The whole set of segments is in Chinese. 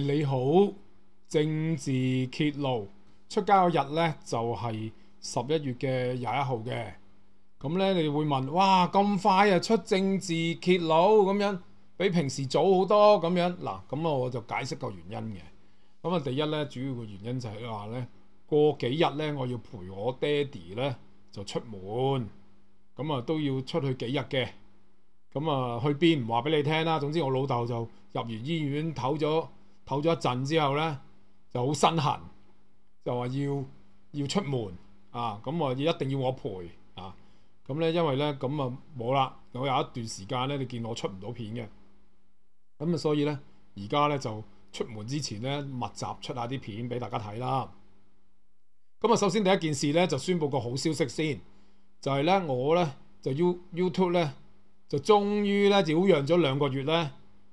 你好，政治揭露出街嘅日咧就系十一月嘅廿一号嘅，咁咧你會会问，哇咁快啊出政治揭露咁样，比平时早好多咁样，嗱咁啊我就解释个原因嘅，咁啊第一咧主要嘅原因就系话咧过几日咧我要陪我爹哋咧就出门，咁啊都要出去几日嘅，咁啊去边唔话俾你听啦，总之我老豆就入完医院唞咗。唞咗一陣之後咧，就好身痕，就話要要出門啊！咁我一定要我陪啊！咁咧，因為咧咁啊冇啦，我有一段時間咧，你見我出唔到片嘅。咁啊，所以咧而家咧就出門之前咧，密集出下啲片俾大家睇啦。咁啊，首先第一件事咧就宣佈個好消息先，就係咧我咧就 U YouTube 咧就終於咧好養咗兩個月咧。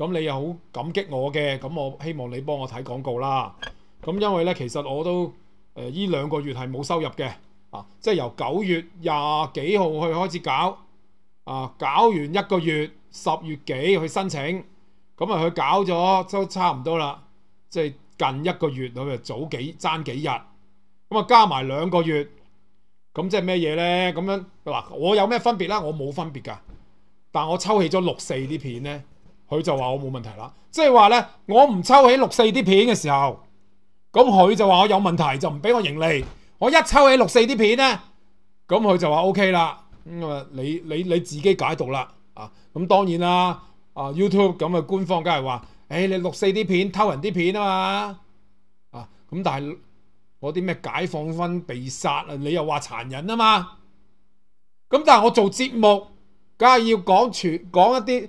咁你又好感激我嘅，咁我希望你帮我睇廣告啦。咁因為咧，其實我都誒依兩個月係冇收入嘅，啊，即係由九月廿幾號去開始搞，啊，搞完一個月，十月幾去申請，咁啊去搞咗都差唔多啦，即係近一個月，咁啊早幾爭幾日，咁啊加埋兩個月，咁即係咩嘢咧？咁樣嗱，我有咩分別啦？我冇分別噶，但我抽起咗六四啲片咧。佢就話我冇問題啦，即係話咧，我唔抽起六四啲片嘅時候，咁佢就話我有問題就唔俾我盈利。我一抽起六四啲片咧，咁佢就話 O K 啦。咁啊，你你你自己解讀啦啊。咁當然啦，啊 YouTube 咁嘅官方梗係話，誒你六四啲片偷人啲片啊嘛啊。咁但係我啲咩解放軍被殺啊？你又話殘忍啊嘛？咁但係我做節目，梗係要講全講一啲。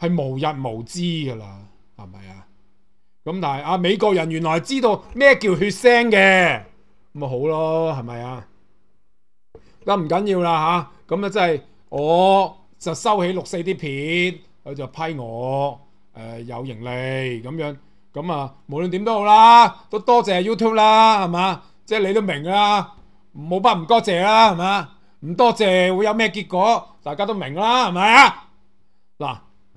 系无日无知噶啦，系咪啊？咁但系啊，美国人原来知道咩叫血腥嘅，咁咪好咯，系咪啊？得唔紧要啦吓，咁啊真系我就收起六四啲片，佢就批我诶有盈利咁样，咁啊无论点都好啦，都多谢 YouTube 啦，系嘛？即系你都明啦，冇不唔多谢啦，系嘛？唔多谢会有咩结果，大家都明啦，系咪啊？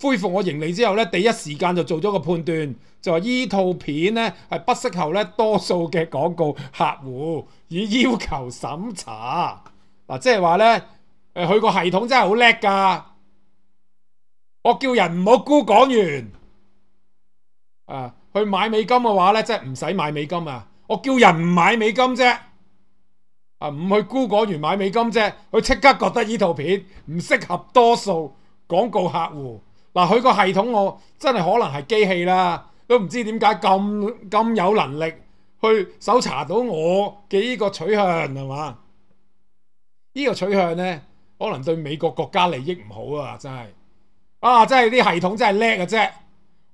恢復我盈利之後咧，第一時間就做咗個判斷，就話依套片咧係不適合咧多數嘅廣告客户，以要求審查即係話咧佢個系統真係好叻㗎，我叫人唔好估港元。完啊去買美金嘅話咧，即係唔使買美金啊，我叫人唔買美金啫，啊唔去估港元买完買美金啫，佢即刻覺得依套片唔適合多數廣告客户。嗱，佢個系統我真係可能係機器啦，都唔知點解咁咁有能力去搜查到我嘅呢個取向係嘛？呢個取向咧，可能對美國國家利益唔好啊！真係，啊真係啲系統真係叻啊！啫，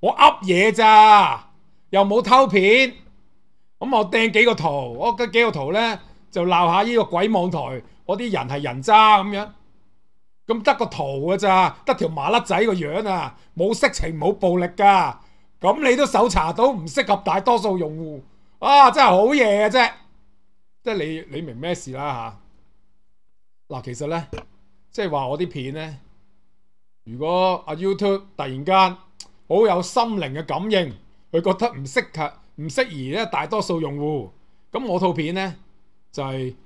我噏嘢咋，又冇偷片，咁我掟幾個圖，我嘅幾個圖咧就鬧下呢個鬼網台，我啲人係人渣咁樣。咁得个图嘅咋，得条麻甩仔个样啊，冇色情冇暴力噶，咁你都搜查到唔适合大多数用户，啊真系好嘢嘅啫，即系你你明咩事啦吓？嗱，其实咧，即系话我啲片咧，如果阿 YouTube 突然间好有心灵嘅感应，佢觉得唔适合唔适宜咧大多数用户，咁我套片咧就系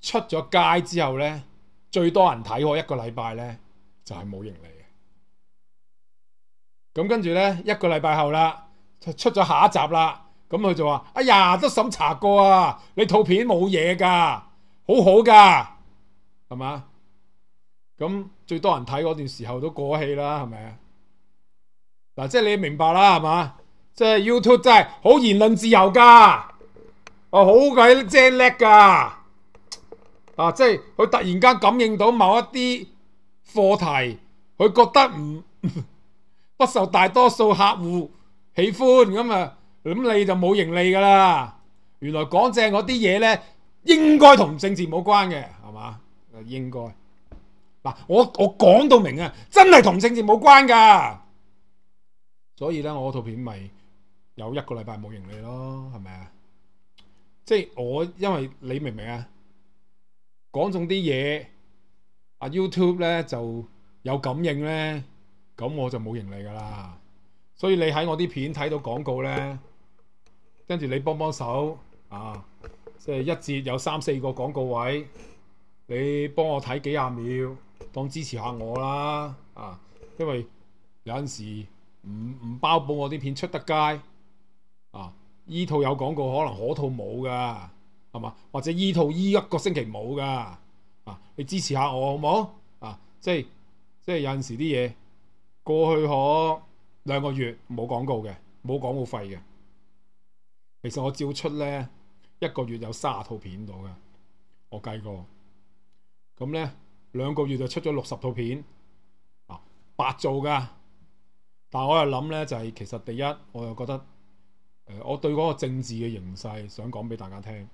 出咗街之后咧。最多人睇我一个礼拜咧，就系冇盈利嘅。咁跟住咧，一个礼拜后啦，出咗下一集啦。咁佢就话：，哎呀，都审查过啊，你套片冇嘢噶，好好噶，系嘛？咁最多人睇嗰段时候都过气啦，系咪啊？嗱，即系你明白啦，系嘛？即系 YouTube 真系好言论自由噶，我好鬼精叻噶。啊！即系佢突然间感应到某一啲课题，佢觉得唔 不受大多数客户喜欢咁啊，咁你就冇盈利噶啦。原来讲正嗰啲嘢咧，应该同政治冇关嘅，系嘛？应该嗱，我我讲到明啊，真系同政治冇关噶。所以咧，我套片咪有一个礼拜冇盈利咯，系咪啊？即系我，因为你明唔明啊？講中啲嘢，啊 YouTube 咧就有感應咧，咁我就冇盈利噶啦。所以你喺我啲片睇到廣告咧，跟住你幫幫手啊，即係一節有三四個廣告位，你幫我睇幾廿秒，當支持下我啦啊！因為有陣時唔唔包保我啲片出得街啊，依套有廣告可能，嗰套冇噶。系嘛？或者依套依一个星期冇噶，啊！你支持下我好唔好？啊！即系即系有阵时啲嘢过去可两个月冇广告嘅，冇广告费嘅。其实我照出咧一个月有卅套片到嘅，我计过。咁咧两个月就出咗六十套片，啊，白做噶。但系我又谂咧，就系其实第一，我又觉得诶，我对嗰个政治嘅形势想讲俾大家听。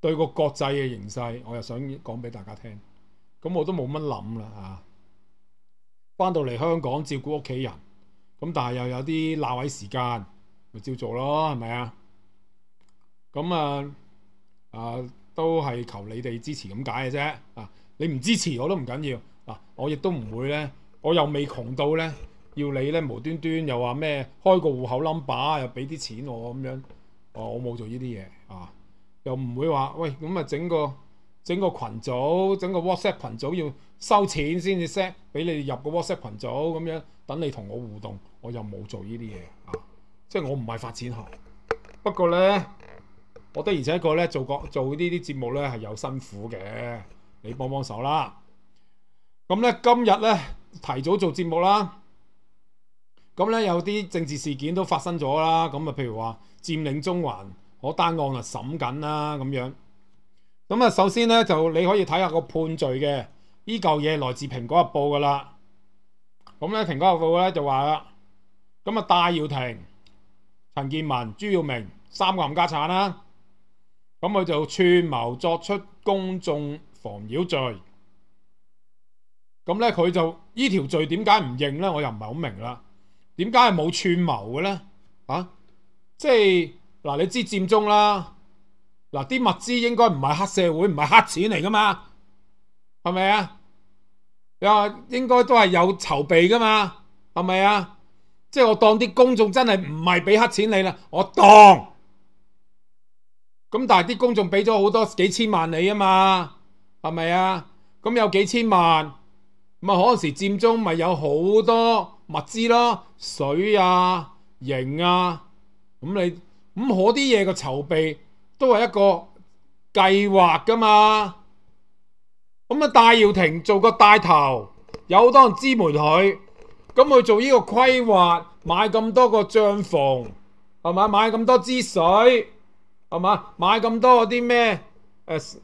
對個國際嘅形勢，我又想講俾大家聽。咁我都冇乜諗啦嚇。翻到嚟香港照顧屋企人，咁但係又有啲鬧位時間，咪照做咯，係咪啊？咁啊啊，都係求你哋支持咁解嘅啫。啊，你唔支持我都唔緊要。嗱，我亦都唔會咧，我又未窮到咧，要你咧無端端又話咩開個户口 number 又俾啲錢我咁樣。哦，我冇做呢啲嘢啊。又唔會話喂咁啊整個整個羣組整個 WhatsApp 群組要收錢先至 set 俾你入個 WhatsApp 群組咁樣等你同我互動，我又冇做呢啲嘢啊！即係我唔係發展客，不過咧，我的而且確咧做個做呢啲節目咧係有辛苦嘅，你幫幫手啦！咁咧今日咧提早做節目啦，咁咧有啲政治事件都發生咗啦，咁啊譬如話佔領中環。我單案啊審緊啦，咁樣咁啊，首先咧就你可以睇下個判罪嘅，依嚿嘢來自《蘋果日報》噶啦。咁咧，《蘋果日報》咧就話啦，咁啊，戴耀廷、陳建文、朱耀明三個冚家產啦。咁佢就串謀作出公眾防擾罪。咁咧，佢就依條罪點解唔認咧？我又唔係好明啦。點解係冇串謀嘅咧？啊，即係。嗱，你知佔中啦，嗱啲物資應該唔係黑社會，唔係黑錢嚟噶嘛，係咪啊？你應該都係有籌備噶嘛，係咪啊？即係我當啲公眾真係唔係俾黑錢你啦，我當咁，但係啲公眾俾咗好多幾千萬你啊嘛，係咪啊？咁有幾千萬，咁啊嗰陣時佔中咪有好多物資咯，水啊、營啊，咁你。咁嗰啲嘢嘅籌備都係一個計劃㗎嘛，咁啊戴耀廷做個帶頭，有好多人支援佢，咁佢做呢個規劃，買咁多個帳篷，係咪？買咁多支水，係咪？買咁多嗰啲咩？誒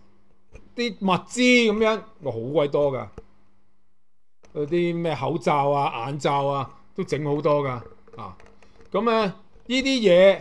啲物資咁樣，好鬼多噶，嗰啲咩口罩啊、眼罩啊，都整好多噶啊！咁啊，呢啲嘢。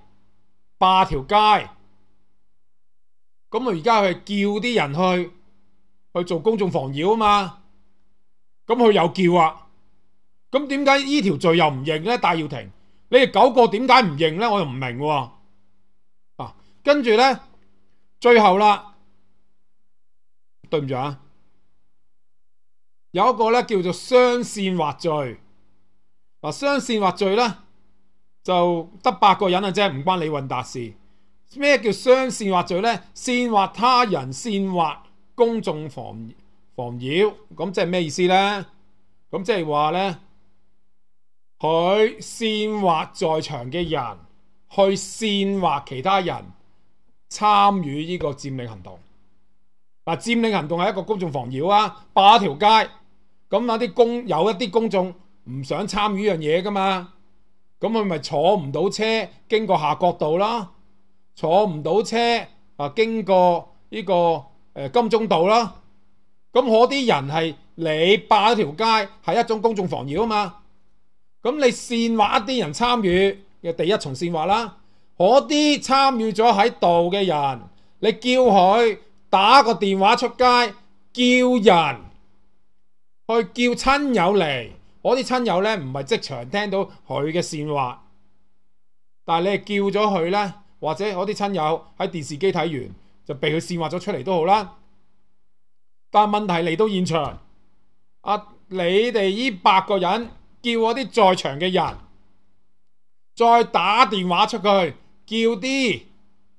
霸条街，咁我而家去叫啲人去去做公众防扰啊嘛，咁佢又叫啊，咁点解呢条罪又唔认咧？戴耀廷，你哋九个点解唔认咧？我又唔明喎。啊，跟住咧，最后啦，对唔住啊，有一个咧叫做双线获罪，嗱，双线获罪咧。就得八个人啊，啫唔关李运达事。咩叫煽线或罪呢？线惑他人，线惑公众防防扰，咁即系咩意思呢？咁即系话呢，佢线惑在场嘅人，去线惑其他人参与呢个占领行动。嗱，占领行动系一个公众防扰啊，霸条街咁有啲公有一啲公众唔想参与呢样嘢噶嘛。咁佢咪坐唔到車經過下角道啦，坐唔到車啊經過呢個金鐘道啦。咁嗰啲人係你霸一條街係一種公眾防禦啊嘛。咁你煽惑一啲人參與嘅第一重煽惑啦。嗰啲參與咗喺度嘅人，你叫佢打個電話出街，叫人去叫親友嚟。我啲親友咧唔係即場聽到佢嘅煽话，但系你叫咗佢咧，或者我啲親友喺電視機睇完就被佢煽话咗出嚟都好啦。但问問題嚟到現場，啊，你哋呢百個人叫我啲在場嘅人再打電話出去叫啲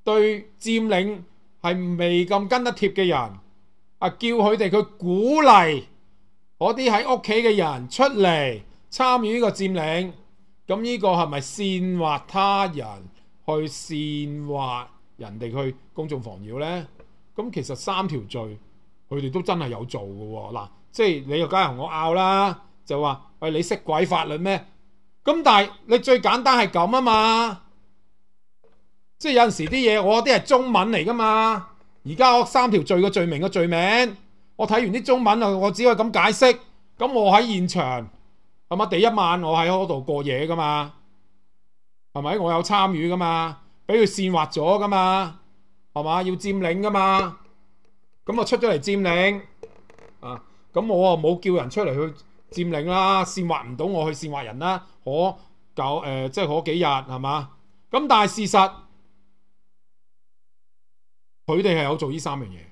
對佔領係未咁跟得貼嘅人，啊叫佢哋去鼓勵。嗰啲喺屋企嘅人出嚟參與呢個佔領，咁呢個係咪煽惑他人去煽惑人哋去公眾防擾呢？咁其實三條罪，佢哋都真係有做嘅喎。嗱，即係你又係同我拗啦，就話：喂，你識鬼法律咩？咁但係你最簡單係咁啊嘛！即係有陣時啲嘢，我啲係中文嚟噶嘛。而家我三條罪嘅罪名嘅罪名。我睇完啲中文啊，我只可以咁解釋。咁我喺現場，係咪第一晚我喺嗰度過夜噶嘛？係咪我有參與噶嘛？俾佢煽惑咗噶嘛？係嘛？要佔領噶嘛？咁我出咗嚟佔領啊！咁我啊冇叫人出嚟去佔領啦，煽惑唔到我去煽惑人啦。我九誒即係嗰幾日係嘛？咁但係事實，佢哋係有做呢三樣嘢。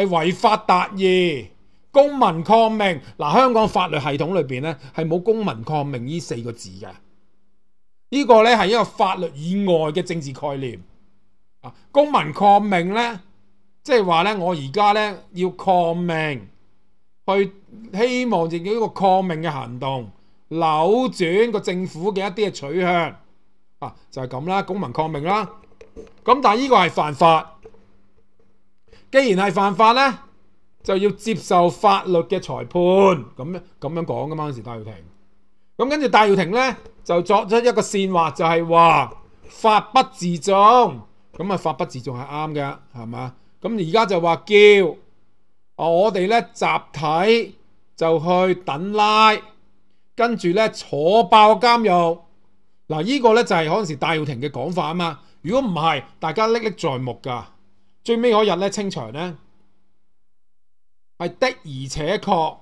系违法达意，公民抗命。嗱，香港法律系统里边咧系冇公民抗命呢四个字嘅，呢个咧系一个法律以外嘅政治概念。啊，公民抗命咧，即系话咧，我而家咧要抗命，去希望自己一个抗命嘅行动，扭转个政府嘅一啲嘅取向。啊，就系咁啦，公民抗命啦。咁但系呢个系犯法。既然係犯法咧，就要接受法律嘅裁判。咁樣咁样講㗎嘛嗰時戴耀廷。咁跟住戴耀廷咧就作出一個線話，就係話法不自重。咁啊，法不自重係啱嘅，係嘛？咁而家就話叫我哋咧集體就去等拉，跟住咧坐爆監獄。嗱，呢個咧就係嗰陣時戴耀廷嘅講法啊嘛。如果唔係，大家歷歷在目㗎。最尾嗰日咧清場咧，係的而且確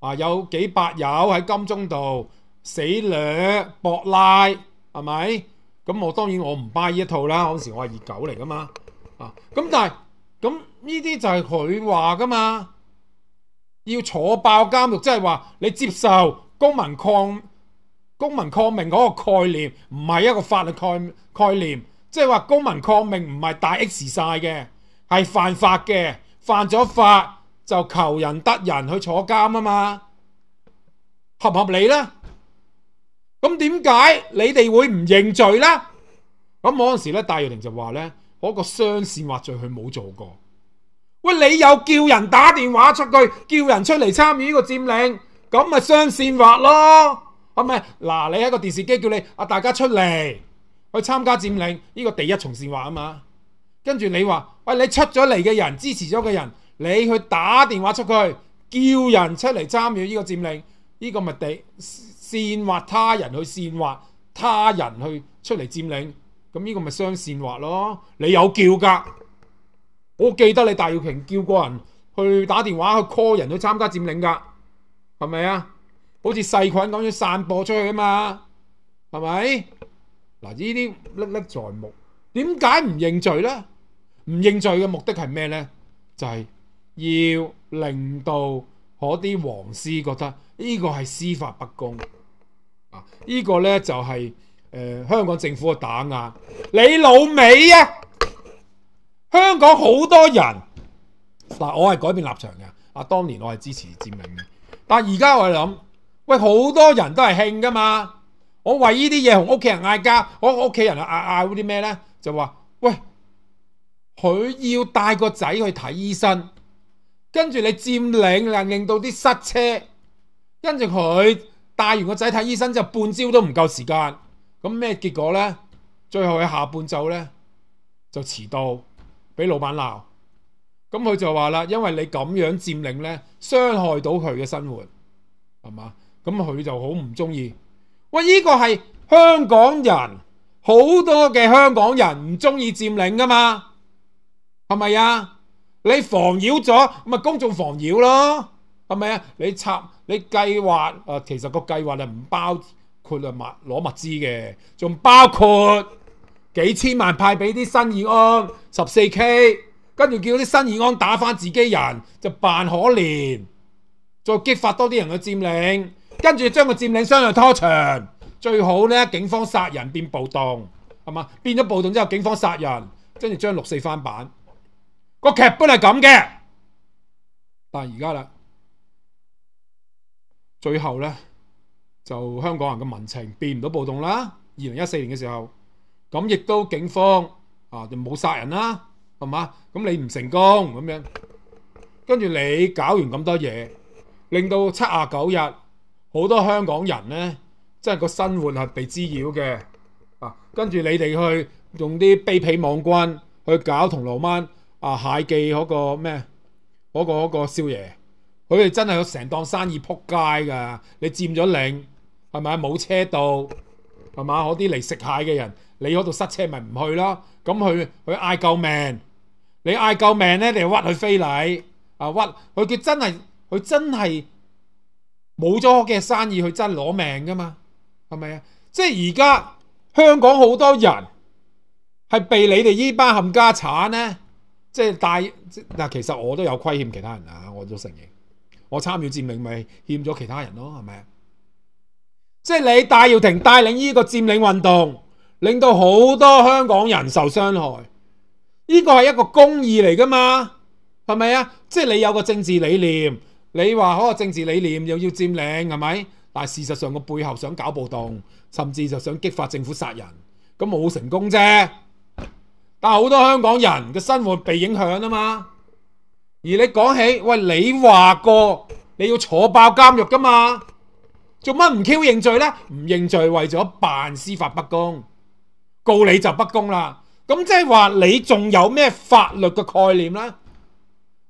啊，有幾百友喺金鐘度死掠博拉，係咪？咁我當然我唔 buy 依一套啦。嗰時我係熱狗嚟噶嘛，啊咁但係咁呢啲就係佢話噶嘛，要坐爆監獄，即係話你接受公民抗公民抗命嗰個概念，唔係一個法律概概念，即係話公民抗命唔係大 X 晒嘅。系犯法嘅，犯咗法就求人得人去坐监啊嘛，合唔合理呢？咁点解你哋会唔认罪呢？咁嗰阵时咧，戴玉玲就话咧，嗰个双线画罪佢冇做过。喂，你又叫人打电话出去，叫人出嚟参与呢个占领，咁咪双线画咯？係咪？嗱，你喺个电视机叫你啊，大家出嚟去参加占领呢个第一重线画啊嘛。跟住你話，喂，你出咗嚟嘅人，支持咗嘅人，你去打電話出去，叫人出嚟參與呢個佔領，呢個咪地煽惑他人去煽惑他人去出嚟佔領，咁呢個咪雙煽惑咯。你有叫㗎，我記得你戴耀廷叫過人去打電話去 call 人去參加佔領㗎，係咪啊？好似細菌咁樣散播出去啊嘛，係咪？嗱，呢啲歷歷在目，點解唔認罪呢唔認罪嘅目的係咩呢？就係要令到嗰啲皇師覺得呢個係司法不公啊！呢個呢就係誒香港政府嘅打壓。你老味啊！香港好多人嗱，我係改變立場嘅。啊，當年我係支持佔領嘅，但而家我係諗，喂好多人都係慶㗎嘛！我為呢啲嘢同屋企人嗌交，我屋企人啊嗌嗌嗰啲咩呢？就話喂。佢要带个仔去睇医生，跟住你占领，令令到啲塞车，跟住佢带完个仔睇医生就半朝都唔够时间，咁咩结果呢？最后喺下半昼呢，就迟到，俾老板闹。咁佢就话啦，因为你咁样占领呢，伤害到佢嘅生活，系嘛？咁佢就好唔中意。喂，呢个系香港人，好多嘅香港人唔中意占领噶嘛？系咪啊？你防扰咗，咪公众防扰咯？系咪啊？你插你计划，其实个计划就唔包括啊物攞物资嘅，仲包括几千万派俾啲新义安十四 K，跟住叫啲新义安打翻自己人，就扮可怜，再激发多啲人嘅占领，跟住将个占领相量拖长，最好咧，警方杀人变暴动，系嘛？变咗暴动之后，警方杀人，跟住将六四翻版。个剧本系咁嘅，但系而家啦，最后咧就香港人嘅民情变唔到暴动啦。二零一四年嘅时候，咁亦都警方啊就冇杀人啦，系嘛？咁你唔成功咁样，跟住你搞完咁多嘢，令到七啊九日好多香港人咧，即系个生活系被滋扰嘅啊。跟住你哋去用啲卑鄙网军去搞铜锣湾。啊蟹記嗰個咩？嗰個嗰個少佢哋真係成檔生意扑街噶。你佔咗領，係咪冇車到係嘛？嗰啲嚟食蟹嘅人，你嗰度塞車咪唔去咯？咁佢佢嗌救命，你嗌救命咧，你屈佢非礼啊？屈佢佢真係佢真係冇咗嘅生意，佢真攞命噶嘛？係咪啊？即係而家香港好多人係被你哋呢班冚家產咧。即系带即嗱，其实我都有亏欠其他人啊！我都承认，我参与占领咪欠咗其他人咯，系咪？即系你戴耀廷带领呢个占领运动，令到好多香港人受伤害，呢个系一个公义嚟噶嘛？系咪啊？即系你有个政治理念，你话嗰个政治理念又要占领系咪？但系事实上个背后想搞暴动，甚至就想激发政府杀人，咁冇成功啫。但好多香港人嘅生活被影响啊嘛，而你讲起喂，你话过你要坐爆监狱噶嘛，做乜唔 Q 认罪呢？唔认罪为咗办司法不公，告你就不公啦。咁即系话你仲有咩法律嘅概念呢？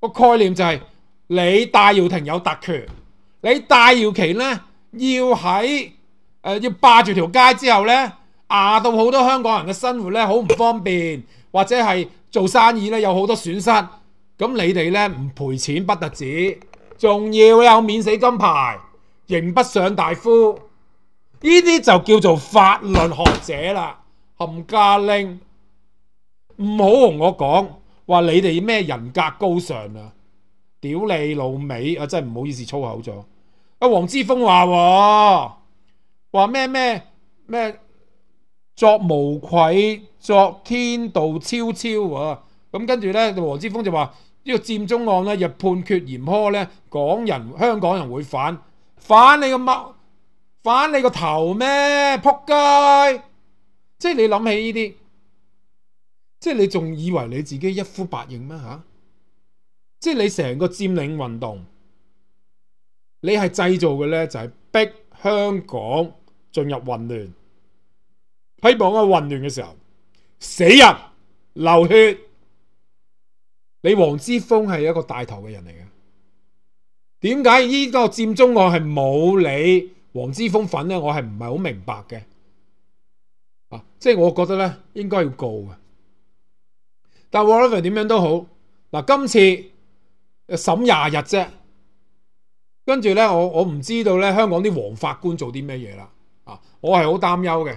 个概念就系你戴耀廷有特权，你戴耀廷呢要喺诶要霸住条街之后呢，压到好多香港人嘅生活呢好唔方便。或者係做生意咧，有好多損失，咁你哋咧唔賠錢不得止，仲要有免死金牌，刑不上大夫，呢啲就叫做法律學者啦。冚家拎，唔好同我講話你哋咩人格高尚啊，屌你老尾啊！真係唔好意思粗口咗。阿黃之峰話話咩咩咩？作無愧，作天道昭昭啊！咁跟住咧，黃之峰就話：呢個佔中案咧，日判決嚴苛咧，港人、香港人會反反你個乜？反你个頭咩？仆街！即系你諗起呢啲，即系你仲以為你自己一呼百應咩？吓？即系你成個佔領運動，你係製造嘅咧，就係逼香港進入混亂。批榜啊！混乱嘅时候，死人流血，你黄之峰系一个带头嘅人嚟嘅。点解呢个占中案系冇你黄之峰份咧？我系唔系好明白嘅。啊，即系我觉得咧，应该要告嘅。但系 whatever 点样都好，嗱，今次审廿日啫，跟住咧，我我唔知道咧，香港啲黄法官做啲咩嘢啦。啊，我系好担忧嘅。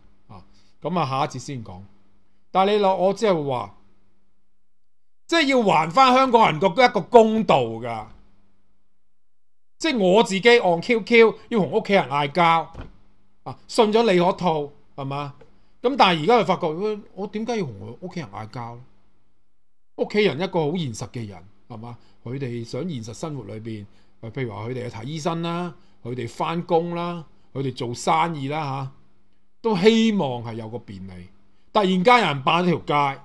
咁啊，下一节先講。但系你落我即系話，即係要還翻香港人个一個公道㗎。即系我自己按 QQ 要同屋企人嗌交啊，信咗你嗰套係嘛？咁但係而家就發覺，我點解要同我屋企人嗌交咧？屋企人一個好現實嘅人係嘛？佢哋想現實生活裏邊，譬如話佢哋去睇醫生啦，佢哋翻工啦，佢哋做生意啦吓。都希望係有個便利，突然間人霸條街，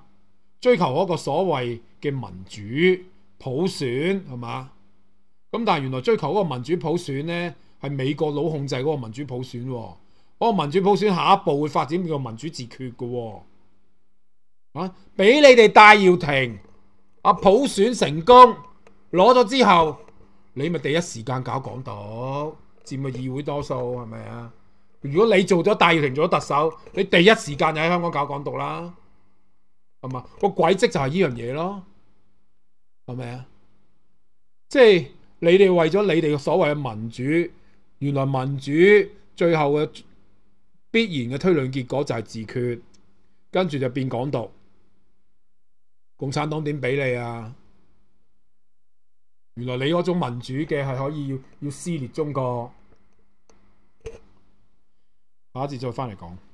追求嗰個所謂嘅民主普選係嘛？咁但係原來追求嗰個民主普選呢，係美國佬控制嗰個民主普選。嗰個民主普選下一步會發展個民主自決嘅，啊！俾你哋戴耀廷啊普選成功攞咗之後，你咪第一時間搞港獨佔議會多數係咪啊？如果你做咗戴耀廷做咗特首，你第一时间就喺香港搞港独啦，系嘛？个轨迹就系呢样嘢咯，系咪啊？即系你哋为咗你哋嘅所谓嘅民主，原来民主最后嘅必然嘅推论结果就系自决，跟住就变港独。共产党点俾你啊？原来你嗰种民主嘅系可以要要撕裂中国。下一次再翻嚟讲。